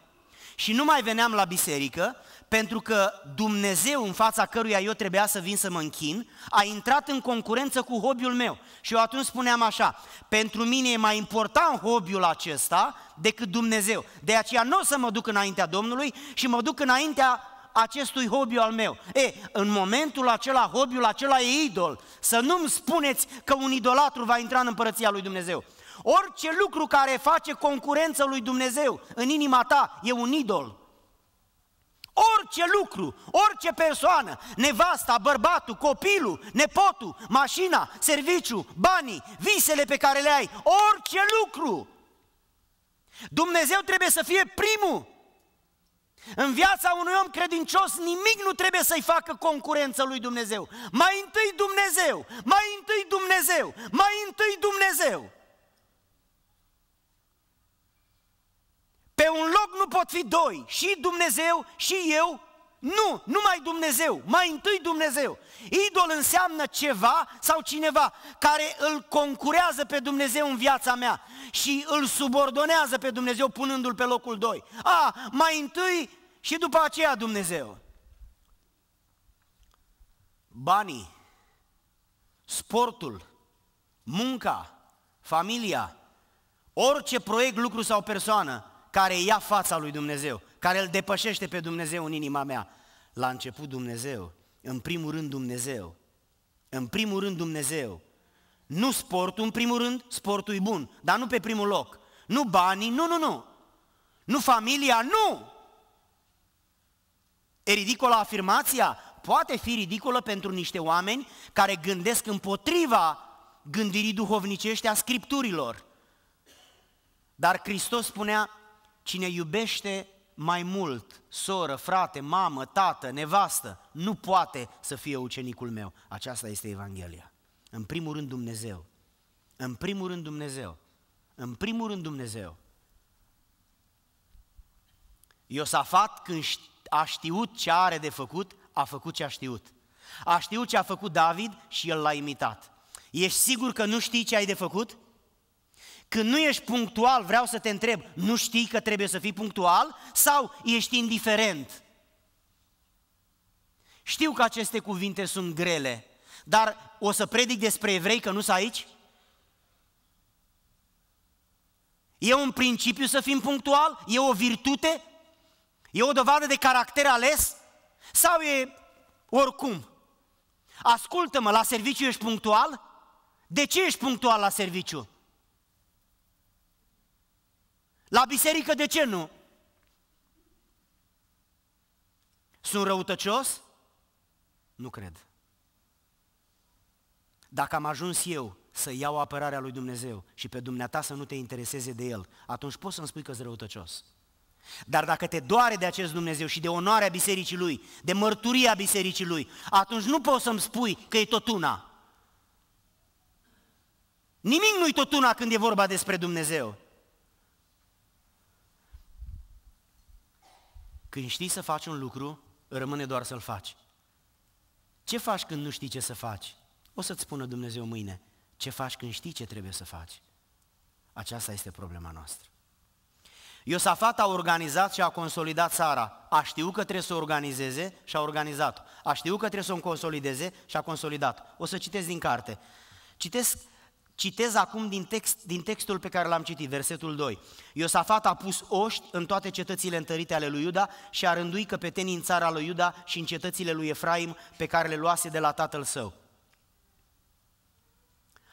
Și nu mai veneam la biserică, pentru că Dumnezeu în fața căruia eu trebuia să vin să mă închin, a intrat în concurență cu hobby-ul meu. Și eu atunci spuneam așa, pentru mine e mai important hobby-ul acesta decât Dumnezeu. De aceea nu o să mă duc înaintea Domnului și mă duc înaintea acestui hobby al meu. E, în momentul acela, hobby-ul acela e idol. Să nu-mi spuneți că un idolatru va intra în împărăția lui Dumnezeu. Orice lucru care face concurență lui Dumnezeu în inima ta e un idol. Orice lucru, orice persoană, nevasta, bărbatul, copilul, nepotul, mașina, serviciu, banii, visele pe care le ai, orice lucru. Dumnezeu trebuie să fie primul. În viața unui om credincios nimic nu trebuie să-i facă concurență lui Dumnezeu. Mai întâi Dumnezeu, mai întâi Dumnezeu, mai întâi Dumnezeu. Pe un loc nu pot fi doi, și Dumnezeu și eu. Nu, numai Dumnezeu, mai întâi Dumnezeu. Idol înseamnă ceva sau cineva care îl concurează pe Dumnezeu în viața mea și îl subordonează pe Dumnezeu punându-l pe locul doi. A, mai întâi și după aceea Dumnezeu. Banii, sportul, munca, familia, orice proiect, lucru sau persoană care ia fața lui Dumnezeu, care îl depășește pe Dumnezeu în inima mea. La început Dumnezeu, în primul rând Dumnezeu, în primul rând Dumnezeu. Nu sportul, în primul rând, sportul e bun, dar nu pe primul loc. Nu banii, nu, nu, nu. Nu familia, nu! E ridicolă afirmația? Poate fi ridicolă pentru niște oameni care gândesc împotriva gândirii duhovnicești a Scripturilor. Dar Hristos spunea, Cine iubește mai mult soră, frate, mamă, tată, nevastă, nu poate să fie ucenicul meu. Aceasta este Evanghelia. În primul rând Dumnezeu. În primul rând Dumnezeu. În primul rând Dumnezeu. Iosafat, când a știut ce are de făcut, a făcut ce a știut. A știut ce a făcut David și el l-a imitat. Ești sigur că nu știi ce ai de făcut? Când nu ești punctual, vreau să te întreb, nu știi că trebuie să fii punctual sau ești indiferent? Știu că aceste cuvinte sunt grele, dar o să predic despre evrei că nu sunt aici? E un principiu să fim punctual? E o virtute? E o dovadă de caracter ales? Sau e oricum? Ascultă-mă, la serviciu ești punctual? De ce ești punctual la serviciu? La biserică de ce nu? Sunt răutăcios? Nu cred. Dacă am ajuns eu să iau apărarea lui Dumnezeu și pe dumneata să nu te intereseze de el, atunci poți să-mi spui că-s răutăcios. Dar dacă te doare de acest Dumnezeu și de onoarea bisericii lui, de mărturia bisericii lui, atunci nu poți să-mi spui că e tot una. Nimic nu-i tot una când e vorba despre Dumnezeu. Când știi să faci un lucru, rămâne doar să-l faci. Ce faci când nu știi ce să faci? O să-ți spună Dumnezeu mâine. Ce faci când știi ce trebuie să faci? Aceasta este problema noastră. Iosafat a organizat și a consolidat țara. A știut că trebuie să o organizeze și a organizat-o. A știut că trebuie să o consolideze și a consolidat O să citesc din carte. Citesc Citez acum din, text, din textul pe care l-am citit, versetul 2. Iosafat a pus oști în toate cetățile întărite ale lui Iuda și a rânduit căpetenii în țara lui Iuda și în cetățile lui Efraim pe care le luase de la tatăl său.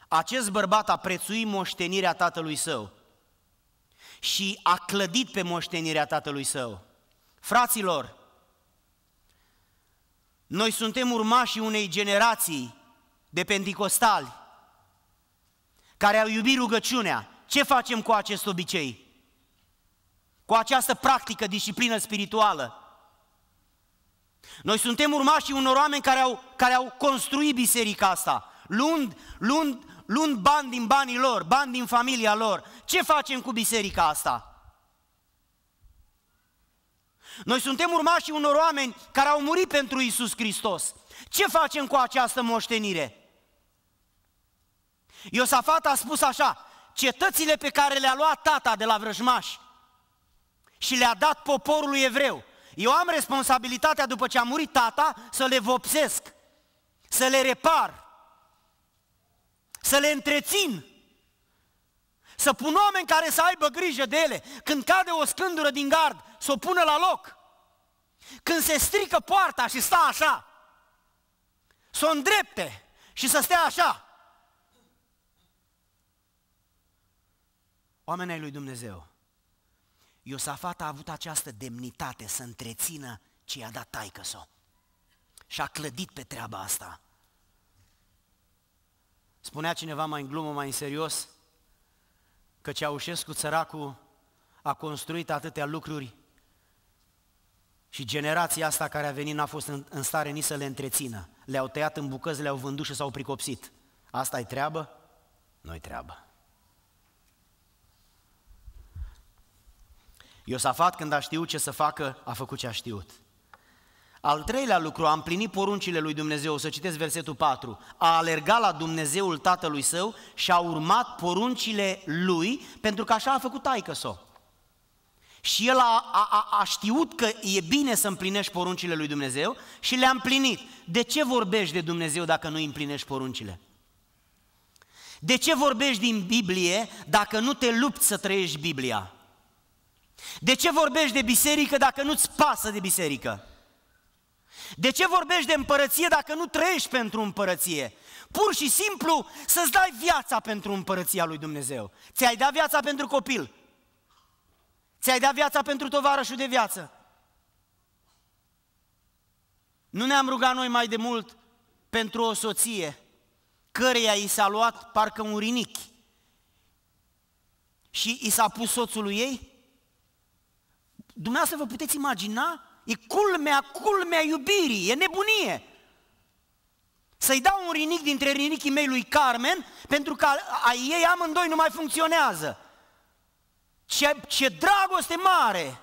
Acest bărbat a prețuit moștenirea tatălui său și a clădit pe moștenirea tatălui său. Fraților, noi suntem urmașii unei generații de pentecostali care au iubit rugăciunea, ce facem cu acest obicei? Cu această practică, disciplină spirituală? Noi suntem urmașii unor oameni care au, care au construit biserica asta, luând, luând, luând bani din banii lor, bani din familia lor. Ce facem cu biserica asta? Noi suntem urmașii unor oameni care au murit pentru Isus Hristos. Ce facem cu această moștenire? Iosafat a spus așa, cetățile pe care le-a luat tata de la Vrăjmaș și le-a dat poporului evreu, eu am responsabilitatea după ce a murit tata să le vopsesc, să le repar, să le întrețin, să pun oameni care să aibă grijă de ele. Când cade o scândură din gard, să o pună la loc. Când se strică poarta și sta așa, să o îndrepte și să stea așa. oamenii lui Dumnezeu, Iosafat a avut această demnitate să întrețină ce i-a dat taică -so. Și a clădit pe treaba asta. Spunea cineva mai în glumă, mai în serios, că Ceaușescu, țăracul, a construit atâtea lucruri și generația asta care a venit n-a fost în, stare nici să le întrețină. Le-au tăiat în bucăți, le-au vândut și s-au pricopsit. Asta e treabă? Nu-i treabă. Iosafat, când a știut ce să facă, a făcut ce a știut. Al treilea lucru, a împlinit poruncile lui Dumnezeu, o să citesc versetul 4, a alergat la Dumnezeul tatălui său și a urmat poruncile lui, pentru că așa a făcut taică -so. Și el a, a, a știut că e bine să împlinești poruncile lui Dumnezeu și le-a împlinit. De ce vorbești de Dumnezeu dacă nu împlinești poruncile? De ce vorbești din Biblie dacă nu te lupți să trăiești Biblia? De ce vorbești de biserică dacă nu-ți pasă de biserică? De ce vorbești de împărăție dacă nu trăiești pentru împărăție? Pur și simplu să-ți dai viața pentru împărăția lui Dumnezeu. Ți-ai dat viața pentru copil. Ți-ai dat viața pentru tovarășul de viață. Nu ne-am rugat noi mai de mult pentru o soție căreia i s-a luat parcă un rinichi și i s-a pus soțului ei Dumneavoastră vă puteți imagina? E culmea, culmea iubirii, e nebunie. Să-i dau un rinic dintre rinichii mei lui Carmen, pentru că a ei amândoi nu mai funcționează. Ce, ce dragoste mare!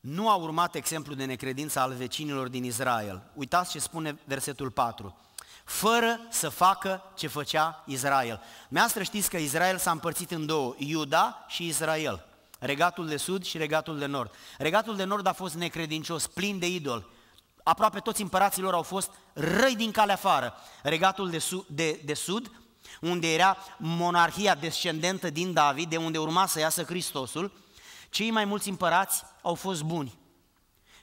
Nu a urmat exemplul de necredință al vecinilor din Israel. Uitați ce spune versetul 4 fără să facă ce făcea Israel. Meastră știți că Israel s-a împărțit în două, Iuda și Israel, regatul de sud și regatul de nord. Regatul de nord a fost necredincios, plin de idol. Aproape toți împărații lor au fost răi din calea afară. Regatul de, su- de, de sud, unde era monarhia descendentă din David, de unde urma să iasă Hristosul, cei mai mulți împărați au fost buni.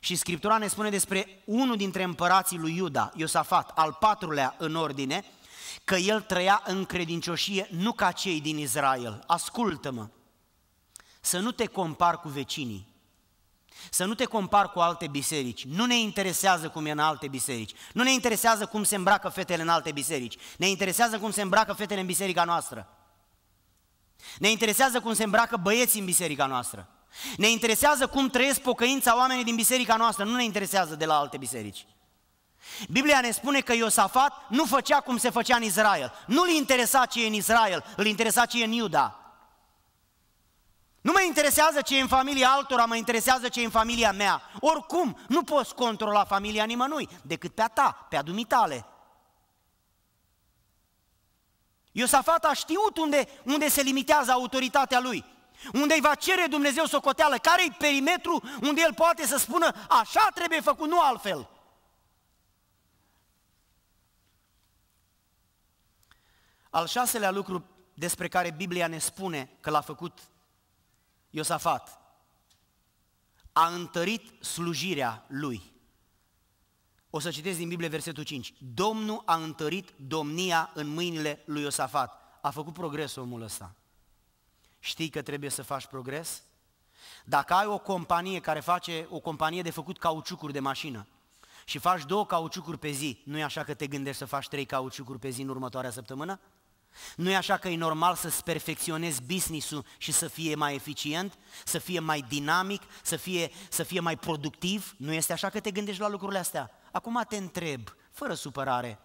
Și Scriptura ne spune despre unul dintre împărații lui Iuda, Iosafat, al patrulea în ordine, că el trăia în credincioșie nu ca cei din Israel. Ascultă-mă, să nu te compar cu vecinii, să nu te compar cu alte biserici. Nu ne interesează cum e în alte biserici. Nu ne interesează cum se îmbracă fetele în alte biserici. Ne interesează cum se îmbracă fetele în biserica noastră. Ne interesează cum se îmbracă băieții în biserica noastră. Ne interesează cum trăiesc pocăința oamenii din biserica noastră, nu ne interesează de la alte biserici. Biblia ne spune că Iosafat nu făcea cum se făcea în Israel. Nu-l interesa ce e în Israel, îl interesa ce e în Iuda. Nu mă interesează ce e în familia altora, mă interesează ce e în familia mea. Oricum, nu poți controla familia nimănui, decât pe a ta, pe a dumitale. Iosafat a știut unde, unde se limitează autoritatea lui unde îi va cere Dumnezeu socoteală, care-i perimetru unde el poate să spună așa trebuie făcut, nu altfel. Al șaselea lucru despre care Biblia ne spune că l-a făcut Iosafat, a întărit slujirea lui. O să citesc din Biblie versetul 5. Domnul a întărit domnia în mâinile lui Iosafat. A făcut progres omul ăsta știi că trebuie să faci progres? Dacă ai o companie care face o companie de făcut cauciucuri de mașină și faci două cauciucuri pe zi, nu e așa că te gândești să faci trei cauciucuri pe zi în următoarea săptămână? Nu e așa că e normal să-ți perfecționezi business-ul și să fie mai eficient, să fie mai dinamic, să fie, să fie mai productiv? Nu este așa că te gândești la lucrurile astea? Acum te întreb, fără supărare,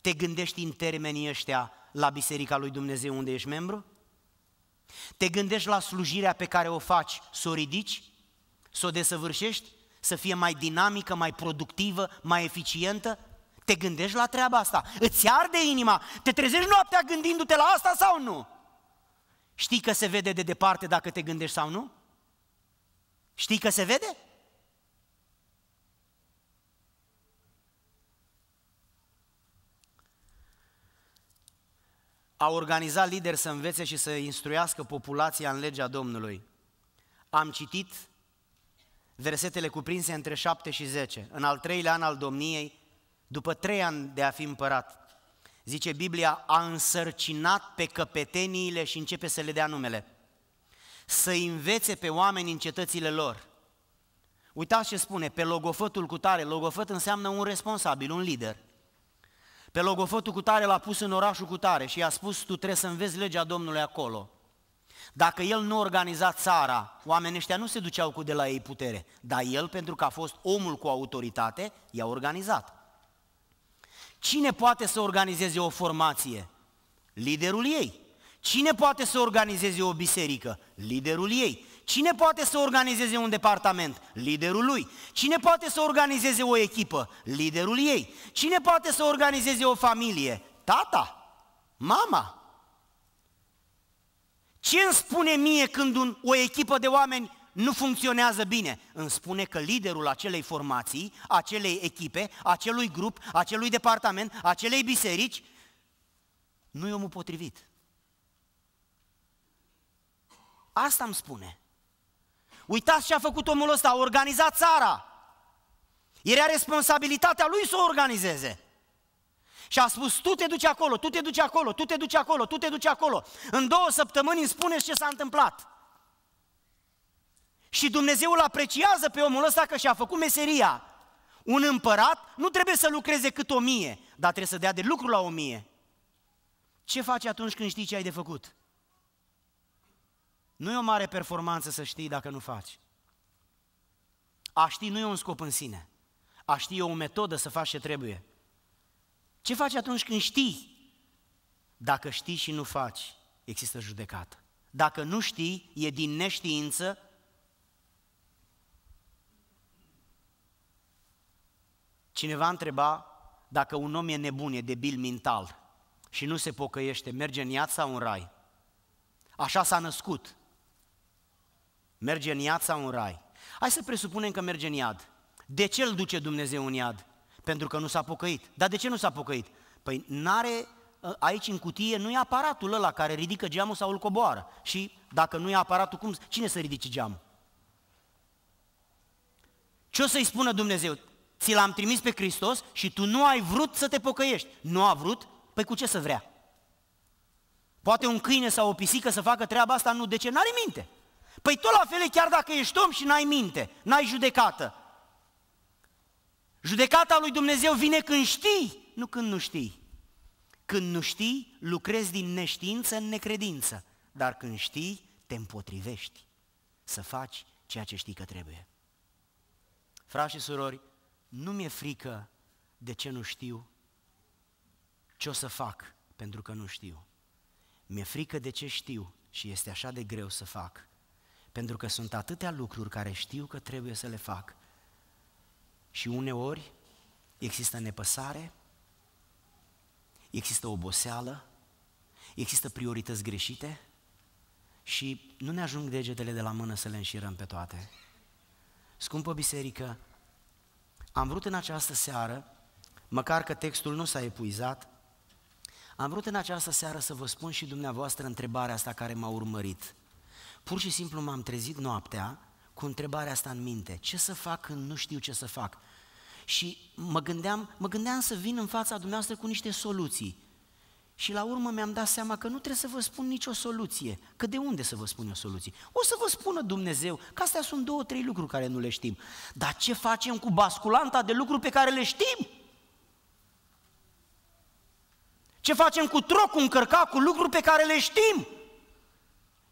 te gândești în termenii ăștia la Biserica lui Dumnezeu unde ești membru? Te gândești la slujirea pe care o faci, să o ridici, să o desăvârșești, să fie mai dinamică, mai productivă, mai eficientă? Te gândești la treaba asta? Îți arde inima? Te trezești noaptea gândindu-te la asta sau nu? Știi că se vede de departe dacă te gândești sau nu? Știi că se vede? a organizat lideri să învețe și să instruiască populația în legea Domnului. Am citit versetele cuprinse între 7 și 10, în al treilea an al domniei, după trei ani de a fi împărat. Zice Biblia, a însărcinat pe căpeteniile și începe să le dea numele. Să învețe pe oameni în cetățile lor. Uitați ce spune, pe logofătul cu tare, logofăt înseamnă un responsabil, un lider – pe logofotul cu tare l-a pus în orașul cu tare și i-a spus, tu trebuie să înveți legea Domnului acolo. Dacă el nu organiza țara, oamenii ăștia nu se duceau cu de la ei putere, dar el, pentru că a fost omul cu autoritate, i-a organizat. Cine poate să organizeze o formație? Liderul ei. Cine poate să organizeze o biserică? Liderul ei. Cine poate să organizeze un departament? Liderul lui. Cine poate să organizeze o echipă? Liderul ei. Cine poate să organizeze o familie? Tata, mama. Ce îmi spune mie când un, o echipă de oameni nu funcționează bine. Îmi spune că liderul acelei formații, acelei echipe, acelui grup, acelui departament, acelei biserici, nu e omul potrivit. Asta îmi spune. Uitați ce a făcut omul ăsta, a organizat țara. Era responsabilitatea lui să o organizeze. Și a spus, tu te duci acolo, tu te duci acolo, tu te duci acolo, tu te duci acolo. În două săptămâni îmi spuneți ce s-a întâmplat. Și Dumnezeu îl apreciază pe omul ăsta că și-a făcut meseria. Un împărat nu trebuie să lucreze cât o mie, dar trebuie să dea de lucru la o mie. Ce faci atunci când știi ce ai de făcut? Nu e o mare performanță să știi dacă nu faci. A ști nu e un scop în sine. A ști e o metodă să faci ce trebuie. Ce faci atunci când știi? Dacă știi și nu faci, există judecată. Dacă nu știi, e din neștiință. Cineva întreba dacă un om e nebun, e debil mental și nu se pocăiește, merge în iad sau în rai? Așa s-a născut. Merge în iad sau în rai? Hai să presupunem că merge în iad. De ce îl duce Dumnezeu în iad? Pentru că nu s-a pocăit. Dar de ce nu s-a pocăit? Păi n-are, ă, aici în cutie nu e aparatul ăla care ridică geamul sau îl coboară. Și dacă nu e aparatul, cum, cine să ridice geamul? Ce o să-i spună Dumnezeu? Ți l-am trimis pe Hristos și tu nu ai vrut să te pocăiești. Nu a vrut? Păi cu ce să vrea? Poate un câine sau o pisică să facă treaba asta? Nu, de ce? N-are minte. Păi tot la fel e chiar dacă ești om și n-ai minte, n-ai judecată. Judecata lui Dumnezeu vine când știi, nu când nu știi. Când nu știi, lucrezi din neștiință în necredință, dar când știi, te împotrivești să faci ceea ce știi că trebuie. Frați și surori, nu mi-e frică de ce nu știu, ce o să fac pentru că nu știu. Mi-e frică de ce știu și este așa de greu să fac pentru că sunt atâtea lucruri care știu că trebuie să le fac. Și uneori există nepăsare, există oboseală, există priorități greșite și nu ne ajung degetele de la mână să le înșirăm pe toate. Scumpă biserică, am vrut în această seară, măcar că textul nu s-a epuizat, am vrut în această seară să vă spun și dumneavoastră întrebarea asta care m-a urmărit. Pur și simplu m-am trezit noaptea cu întrebarea asta în minte. Ce să fac când nu știu ce să fac? Și mă gândeam, mă gândeam să vin în fața dumneavoastră cu niște soluții. Și la urmă mi-am dat seama că nu trebuie să vă spun nicio soluție. Că de unde să vă spun o soluție? O să vă spună Dumnezeu că astea sunt două, trei lucruri care nu le știm. Dar ce facem cu basculanta de lucruri pe care le știm? Ce facem cu trocul încărcat cu lucruri pe care le știm?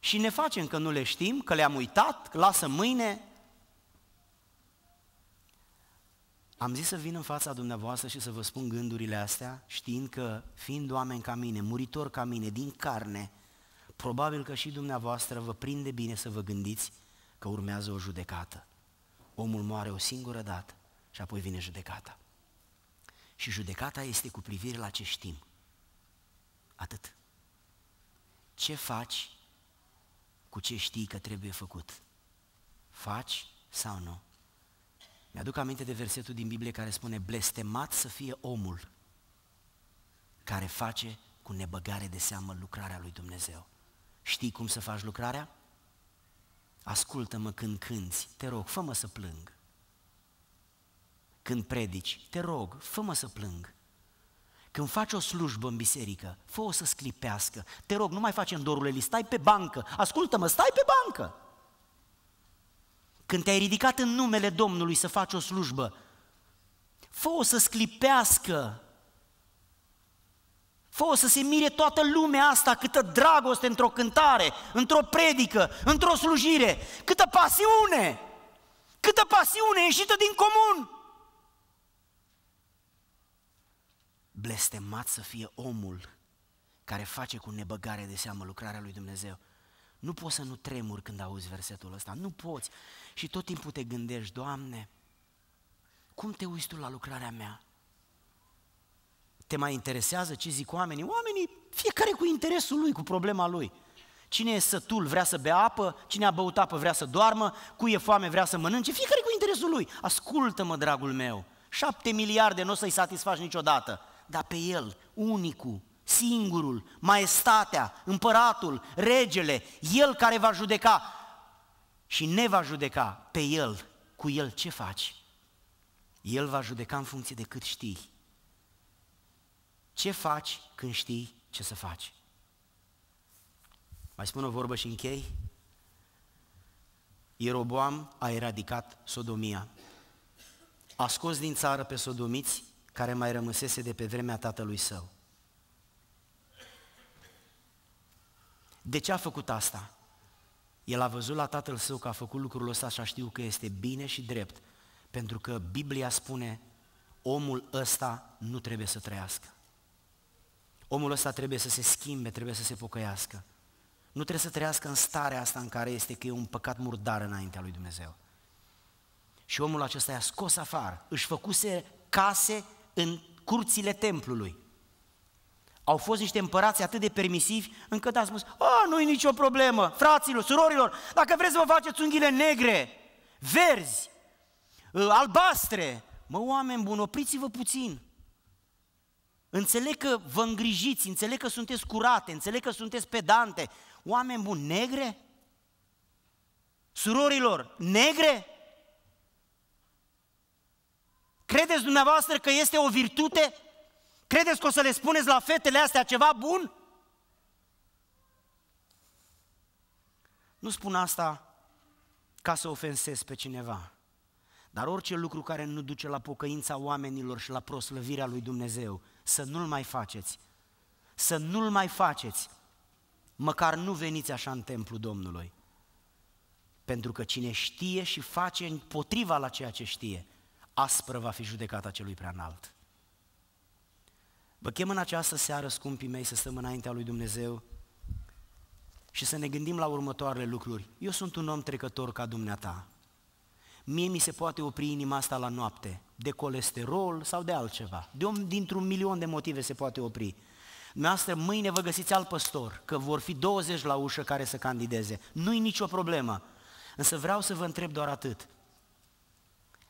și ne facem că nu le știm, că le-am uitat, că lasă mâine. Am zis să vin în fața dumneavoastră și să vă spun gândurile astea, știind că, fiind oameni ca mine, muritor ca mine, din carne, probabil că și dumneavoastră vă prinde bine să vă gândiți că urmează o judecată. Omul moare o singură dată și apoi vine judecata. Și judecata este cu privire la ce știm. Atât. Ce faci cu ce știi că trebuie făcut. Faci sau nu? Mi-aduc aminte de versetul din Biblie care spune blestemat să fie omul care face cu nebăgare de seamă lucrarea lui Dumnezeu. Știi cum să faci lucrarea? Ascultă-mă când cânți, te rog, fă-mă să plâng. Când predici, te rog, fă-mă să plâng. Când faci o slujbă în biserică, fă-o să sclipească. Te rog, nu mai facem doruleli, stai pe bancă. Ascultă-mă, stai pe bancă. Când te-ai ridicat în numele Domnului să faci o slujbă, fă-o să sclipească. Fă-o să se mire toată lumea asta, câtă dragoste într-o cântare, într-o predică, într-o slujire, câtă pasiune, câtă pasiune ieșită din comun. Blestemat să fie omul care face cu nebăgare de seamă lucrarea lui Dumnezeu. Nu poți să nu tremuri când auzi versetul ăsta, nu poți. Și tot timpul te gândești, Doamne, cum te uiți tu la lucrarea mea? Te mai interesează ce zic oamenii? Oamenii, fiecare cu interesul lui, cu problema lui. Cine e sătul vrea să bea apă, cine a băut apă vrea să doarmă, cu e foame vrea să mănânce, fiecare cu interesul lui. Ascultă-mă, dragul meu, șapte miliarde nu o să-i satisfaci niciodată dar pe El, unicul, singurul, maestatea, împăratul, regele, El care va judeca și ne va judeca pe El, cu El ce faci? El va judeca în funcție de cât știi. Ce faci când știi ce să faci? Mai spun o vorbă și închei. Ieroboam a eradicat sodomia. A scos din țară pe sodomiți care mai rămăsese de pe vremea tatălui său. De ce a făcut asta? El a văzut la tatăl său că a făcut lucrul ăsta și a știu că este bine și drept, pentru că Biblia spune, omul ăsta nu trebuie să trăiască. Omul ăsta trebuie să se schimbe, trebuie să se pocăiască. Nu trebuie să trăiască în starea asta în care este că e un păcat murdar înaintea lui Dumnezeu. Și omul acesta i-a scos afară, își făcuse case în curțile templului. Au fost niște împărați atât de permisivi încât a spus, a, nu-i nicio problemă, fraților, surorilor, dacă vreți să vă faceți unghiile negre, verzi, ă, albastre, mă, oameni buni, opriți-vă puțin. Înțeleg că vă îngrijiți, înțeleg că sunteți curate, înțeleg că sunteți pedante. Oameni buni, negre? Surorilor, negre? Credeți dumneavoastră că este o virtute? Credeți că o să le spuneți la fetele astea ceva bun? Nu spun asta ca să ofensez pe cineva, dar orice lucru care nu duce la pocăința oamenilor și la proslăvirea lui Dumnezeu, să nu-l mai faceți. Să nu-l mai faceți. Măcar nu veniți așa în templu Domnului. Pentru că cine știe și face împotriva la ceea ce știe, aspră va fi judecata celui prea înalt. Vă chem în această seară, scumpii mei, să stăm înaintea lui Dumnezeu și să ne gândim la următoarele lucruri. Eu sunt un om trecător ca dumneata. Mie mi se poate opri inima asta la noapte, de colesterol sau de altceva. De om, dintr-un milion de motive se poate opri. Noastră, mâine vă găsiți alt păstor, că vor fi 20 la ușă care să candideze. Nu-i nicio problemă. Însă vreau să vă întreb doar atât.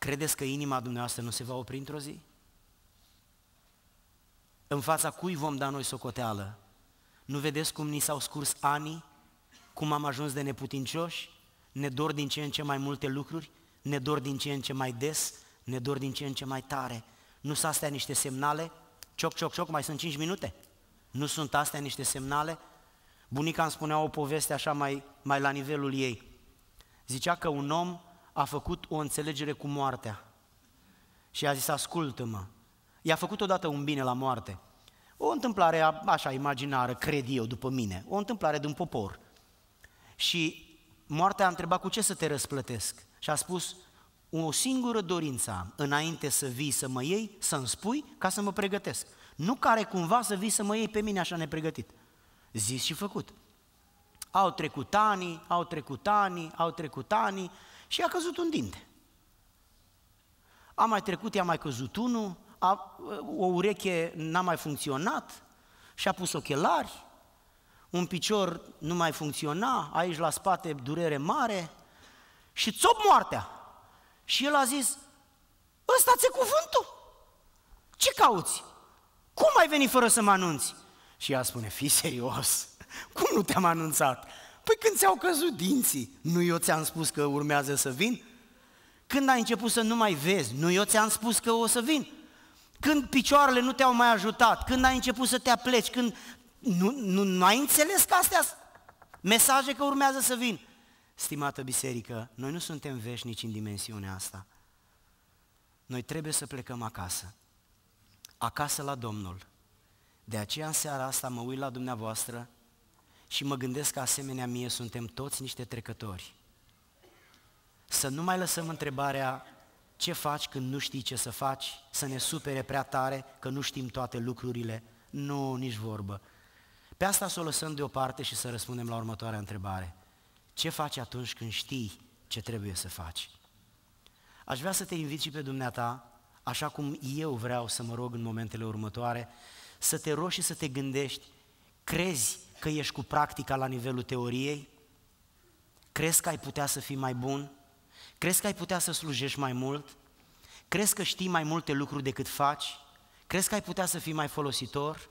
Credeți că inima dumneavoastră nu se va opri într-o zi? În fața cui vom da noi socoteală? Nu vedeți cum ni s-au scurs anii? Cum am ajuns de neputincioși? Ne dor din ce în ce mai multe lucruri? Ne dor din ce în ce mai des? Ne dor din ce în ce mai tare? Nu sunt astea niște semnale? Cioc, cioc, cioc, mai sunt 5 minute. Nu sunt astea niște semnale? Bunica îmi spunea o poveste așa mai, mai la nivelul ei. Zicea că un om a făcut o înțelegere cu moartea și a zis, ascultă-mă. I-a făcut odată un bine la moarte. O întâmplare așa imaginară, cred eu, după mine. O întâmplare de un popor. Și moartea a întrebat cu ce să te răsplătesc. Și a spus, o singură dorință am, înainte să vii să mă iei, să-mi spui ca să mă pregătesc. Nu care cumva să vii să mă iei pe mine așa nepregătit. Zis și făcut. Au trecut ani, au trecut ani, au trecut ani, și a căzut un dinte. A mai trecut, i-a mai căzut unul, a, o ureche n-a mai funcționat și a pus ochelari, un picior nu mai funcționa, aici la spate durere mare și țop moartea. Și el a zis, ăsta ți cuvântul? Ce cauți? Cum ai venit fără să mă anunți? Și ea spune, fii serios, cum nu te-am anunțat? Păi când ți-au căzut dinții, nu eu ți-am spus că urmează să vin? Când ai început să nu mai vezi, nu eu ți-am spus că o să vin? Când picioarele nu te-au mai ajutat, când ai început să te apleci, când nu, nu, nu ai înțeles că astea mesaje că urmează să vin. Stimată biserică, noi nu suntem veșnici în dimensiunea asta. Noi trebuie să plecăm acasă. Acasă la Domnul. De aceea în seara asta mă uit la dumneavoastră și mă gândesc că asemenea mie suntem toți niște trecători. Să nu mai lăsăm întrebarea ce faci când nu știi ce să faci, să ne supere prea tare că nu știm toate lucrurile. Nu, nici vorbă. Pe asta să o lăsăm deoparte și să răspundem la următoarea întrebare. Ce faci atunci când știi ce trebuie să faci? Aș vrea să te invit și pe dumneata, așa cum eu vreau să mă rog în momentele următoare, să te rogi și să te gândești, crezi că ești cu practica la nivelul teoriei? Crezi că ai putea să fii mai bun? Crezi că ai putea să slujești mai mult? Crezi că știi mai multe lucruri decât faci? Crezi că ai putea să fii mai folositor?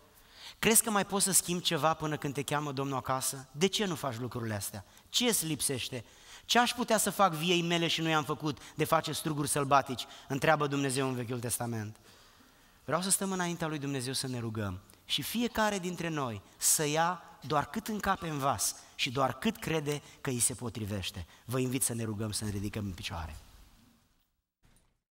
Crezi că mai poți să schimbi ceva până când te cheamă Domnul acasă? De ce nu faci lucrurile astea? Ce îți lipsește? Ce aș putea să fac viei mele și nu i-am făcut de face struguri sălbatici? Întreabă Dumnezeu în Vechiul Testament. Vreau să stăm înaintea lui Dumnezeu să ne rugăm și fiecare dintre noi să ia doar cât încape în vas și doar cât crede că îi se potrivește. Vă invit să ne rugăm să ne ridicăm în picioare.